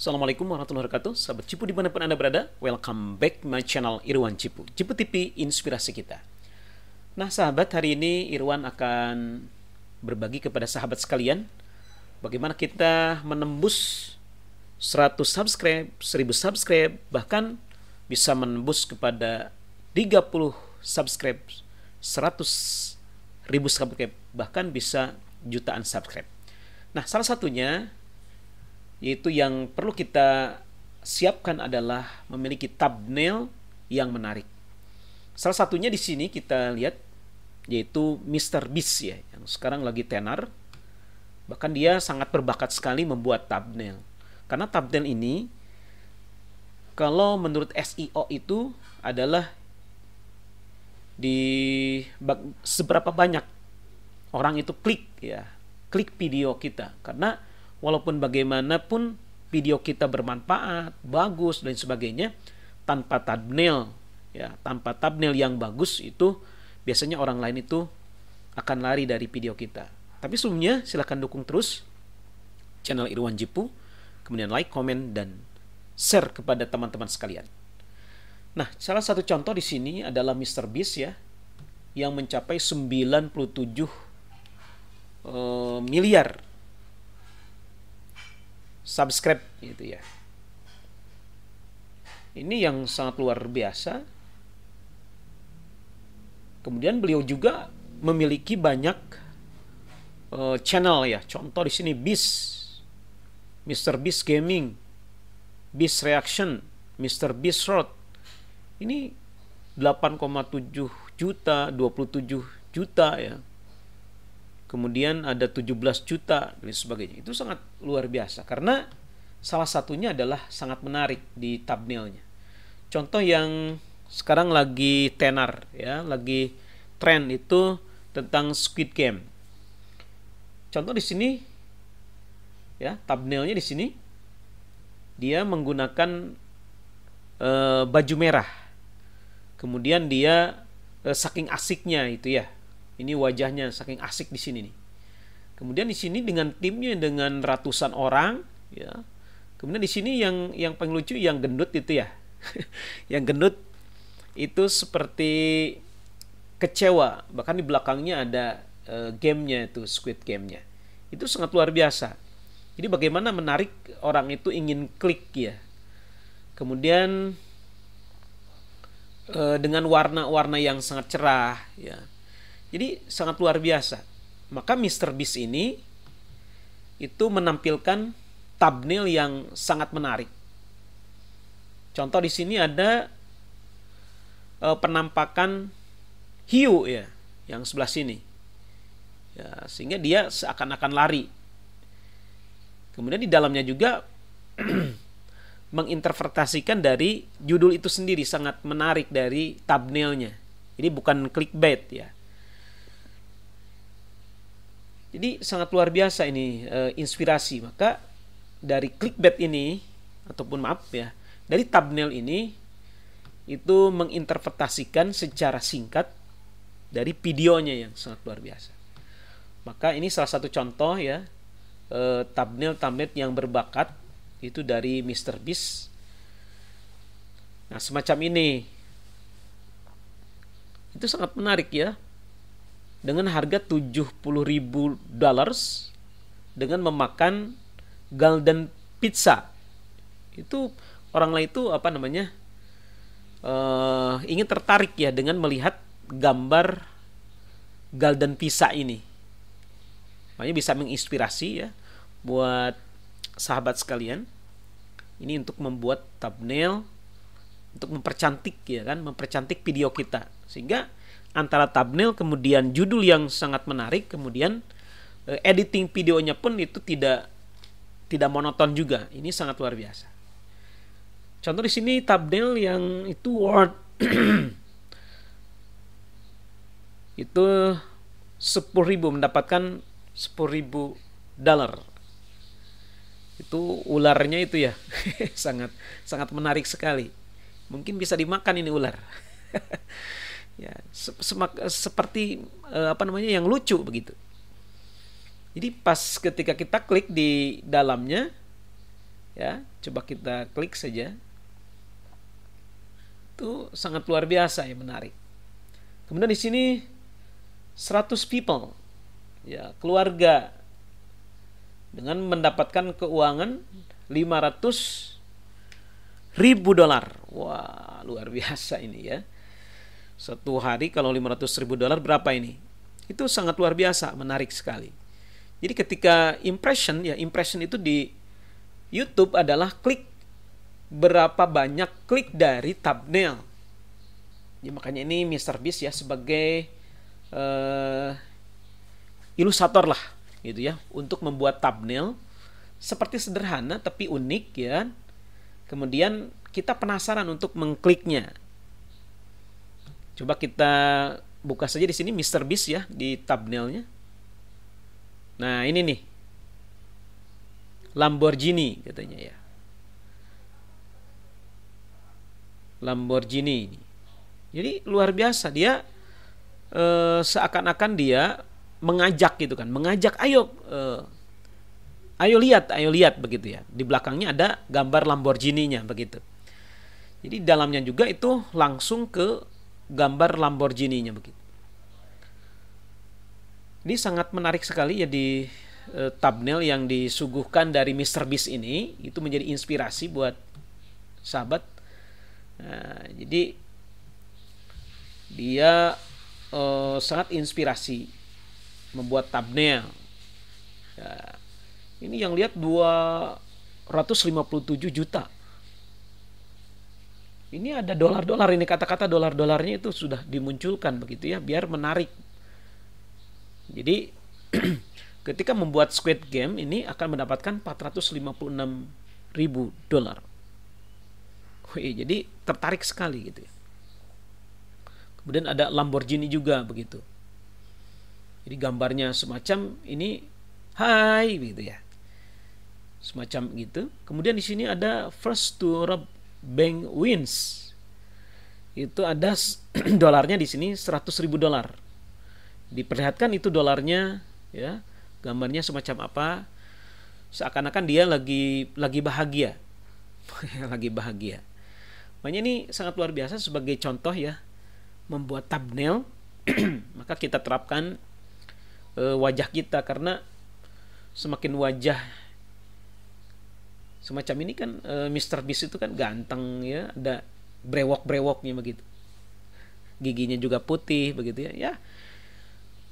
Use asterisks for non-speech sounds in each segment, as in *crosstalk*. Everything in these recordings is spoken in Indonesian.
Assalamualaikum warahmatullahi wabarakatuh Sahabat Cipu di dimanapun Anda berada Welcome back my channel Irwan Cipu Cipu TV inspirasi kita Nah sahabat hari ini Irwan akan berbagi kepada sahabat sekalian Bagaimana kita menembus 100 subscribe, 1000 subscribe Bahkan bisa menembus kepada 30 subscribe 100 ribu subscribe Bahkan bisa jutaan subscribe Nah salah satunya yaitu yang perlu kita siapkan adalah memiliki thumbnail yang menarik. Salah satunya di sini kita lihat yaitu Mr. Beast ya, yang sekarang lagi tenar. Bahkan dia sangat berbakat sekali membuat thumbnail. Karena thumbnail ini kalau menurut SEO itu adalah di seberapa banyak orang itu klik ya, klik video kita. Karena walaupun bagaimanapun video kita bermanfaat, bagus dan sebagainya, tanpa thumbnail ya, tanpa thumbnail yang bagus itu biasanya orang lain itu akan lari dari video kita. Tapi sebelumnya silahkan dukung terus channel Irwan Jipu, kemudian like, komen dan share kepada teman-teman sekalian. Nah, salah satu contoh di sini adalah Mr. Beast ya, yang mencapai 97 uh, eh, miliar subscribe gitu ya. Ini yang sangat luar biasa. Kemudian beliau juga memiliki banyak uh, channel ya. Contoh di sini Bis, Mr. Bis Gaming, Bis Reaction, Mr. Bis Road. Ini 8,7 juta, 27 juta ya kemudian ada 17 juta dan sebagainya. Itu sangat luar biasa karena salah satunya adalah sangat menarik di thumbnailnya. Contoh yang sekarang lagi tenar ya, lagi tren itu tentang Squid Game. Contoh di sini ya, thumbnailnya di sini dia menggunakan e, baju merah. Kemudian dia e, saking asiknya itu ya, ini wajahnya saking asik di sini nih. Kemudian di sini dengan timnya dengan ratusan orang, ya. Kemudian di sini yang yang paling lucu yang gendut itu ya. *laughs* yang gendut itu seperti kecewa. Bahkan di belakangnya ada e, gamenya itu Squid Gamenya. Itu sangat luar biasa. Jadi bagaimana menarik orang itu ingin klik ya. Kemudian eh, dengan warna-warna yang sangat cerah ya jadi sangat luar biasa. Maka Mr. Beast ini itu menampilkan thumbnail yang sangat menarik. Contoh di sini ada eh, penampakan hiu ya yang sebelah sini. Ya, sehingga dia seakan-akan lari. Kemudian di dalamnya juga *clears throat* menginterpretasikan dari judul itu sendiri sangat menarik dari thumbnailnya. Ini bukan clickbait ya jadi sangat luar biasa ini e, inspirasi. Maka dari clickbait ini ataupun maaf ya, dari thumbnail ini itu menginterpretasikan secara singkat dari videonya yang sangat luar biasa. Maka ini salah satu contoh ya e, thumbnail thumbnail yang berbakat itu dari Mr. Beast. Nah, semacam ini. Itu sangat menarik ya dengan harga ribu dollars dengan memakan golden pizza. Itu orang lain itu apa namanya? Uh, ingin tertarik ya dengan melihat gambar golden pizza ini. Makanya bisa menginspirasi ya buat sahabat sekalian. Ini untuk membuat thumbnail untuk mempercantik ya kan, mempercantik video kita sehingga antara thumbnail kemudian judul yang sangat menarik kemudian eh, editing videonya pun itu tidak tidak monoton juga. Ini sangat luar biasa. Contoh di sini thumbnail yang itu word *clears throat* itu 10.000 mendapatkan 10.000 dollar Itu ularnya itu ya. *laughs* sangat sangat menarik sekali. Mungkin bisa dimakan ini ular. *laughs* ya semak, seperti uh, apa namanya yang lucu begitu jadi pas ketika kita klik di dalamnya ya coba kita klik saja itu sangat luar biasa ya menarik kemudian di sini 100 people ya keluarga dengan mendapatkan keuangan 500 ribu dolar wah luar biasa ini ya satu hari kalau 500 ribu dolar berapa ini? Itu sangat luar biasa, menarik sekali. Jadi ketika impression, ya impression itu di YouTube adalah klik berapa banyak klik dari thumbnail. Ya, makanya ini Mr. Beast ya sebagai uh, ilustrator lah gitu ya untuk membuat thumbnail seperti sederhana tapi unik ya. Kemudian kita penasaran untuk mengkliknya. Coba kita buka saja di sini Mr. Beast ya di thumbnailnya. Nah ini nih Lamborghini katanya ya. Lamborghini. ini Jadi luar biasa dia e, seakan-akan dia mengajak gitu kan, mengajak ayo e, ayo lihat, ayo lihat begitu ya. Di belakangnya ada gambar Lamborghini-nya begitu. Jadi dalamnya juga itu langsung ke gambar Lamborghini-nya begitu. Ini sangat menarik sekali ya di e, thumbnail yang disuguhkan dari Mr. Beast ini itu menjadi inspirasi buat sahabat. Nah, jadi dia e, sangat inspirasi membuat thumbnail. Ya, ini yang lihat 257 juta ini ada dolar-dolar ini kata-kata dolar-dolarnya itu sudah dimunculkan begitu ya biar menarik. Jadi *clears throat* ketika membuat Squid Game ini akan mendapatkan 456 ribu dolar. Wih, jadi tertarik sekali gitu ya. Kemudian ada Lamborghini juga begitu. Jadi gambarnya semacam ini hai gitu ya. Semacam gitu. Kemudian di sini ada first to Rob Bank Wins itu ada *clears throat* dolarnya di sini 100.000 dolar diperlihatkan itu dolarnya ya gambarnya semacam apa seakan-akan dia lagi lagi bahagia *laughs* lagi bahagia makanya ini sangat luar biasa sebagai contoh ya membuat thumbnail *clears throat* maka kita terapkan e, wajah kita karena semakin wajah semacam ini kan uh, eh, Mr. Beast itu kan ganteng ya ada brewok-brewoknya begitu giginya juga putih begitu ya ya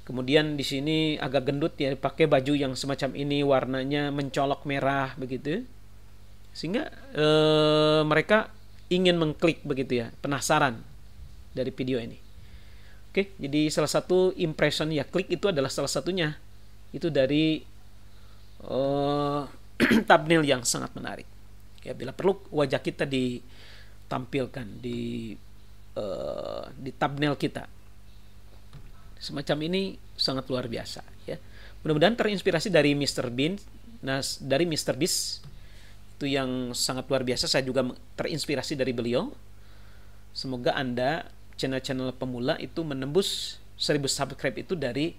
kemudian di sini agak gendut ya pakai baju yang semacam ini warnanya mencolok merah begitu ya. sehingga uh, mereka ingin mengklik begitu ya penasaran dari video ini Oke, jadi salah satu impression ya klik itu adalah salah satunya. Itu dari uh, *clears throat* thumbnail yang sangat menarik. Ya, bila perlu wajah kita ditampilkan di uh, di thumbnail kita. Semacam ini sangat luar biasa ya. Mudah-mudahan terinspirasi dari Mr. Bean, nah dari Mr. Beast itu yang sangat luar biasa. Saya juga terinspirasi dari beliau. Semoga Anda channel-channel pemula itu menembus 1000 subscribe itu dari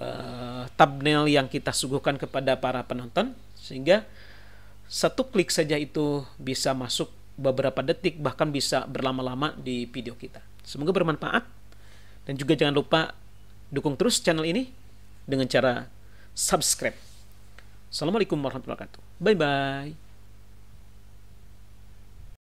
uh, thumbnail yang kita suguhkan kepada para penonton sehingga satu klik saja itu bisa masuk beberapa detik bahkan bisa berlama-lama di video kita. Semoga bermanfaat dan juga jangan lupa dukung terus channel ini dengan cara subscribe. Assalamualaikum warahmatullahi wabarakatuh. Bye bye.